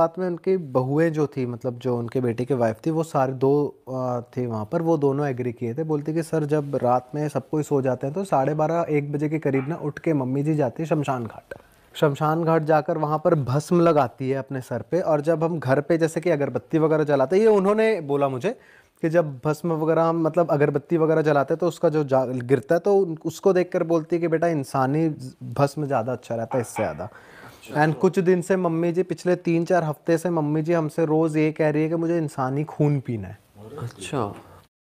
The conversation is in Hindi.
साथ में उनकी बहुएं जो थी मतलब जो उनके बेटे के वाइफ थी वो सारे दो थे वहाँ पर वो दोनों एग्री किए थे बोलते कि सर जब रात में सब कोई सो जाते हैं तो साढ़े बारह एक बजे के करीब ना उठ के मम्मी जी जाती है शमशान घाट शमशान घाट जाकर वहाँ पर भस्म लगाती है अपने सर पे और जब हम घर पे जैसे कि अगरबत्ती वगैरह जलाते ये उन्होंने बोला मुझे कि जब भस्म वगैरह हम मतलब अगरबत्ती वगैरह जलाते तो उसका जो गिरता है तो उसको देख कर बोलती है कि बेटा इंसानी भस्म ज़्यादा अच्छा रहता है इससे ज़्यादा एंड कुछ दिन से मम्मी जी पिछले तीन चार हफ्ते से मम्मी जी हमसे रोज ये कह रही है कि मुझे इंसानी खून पीना है अच्छा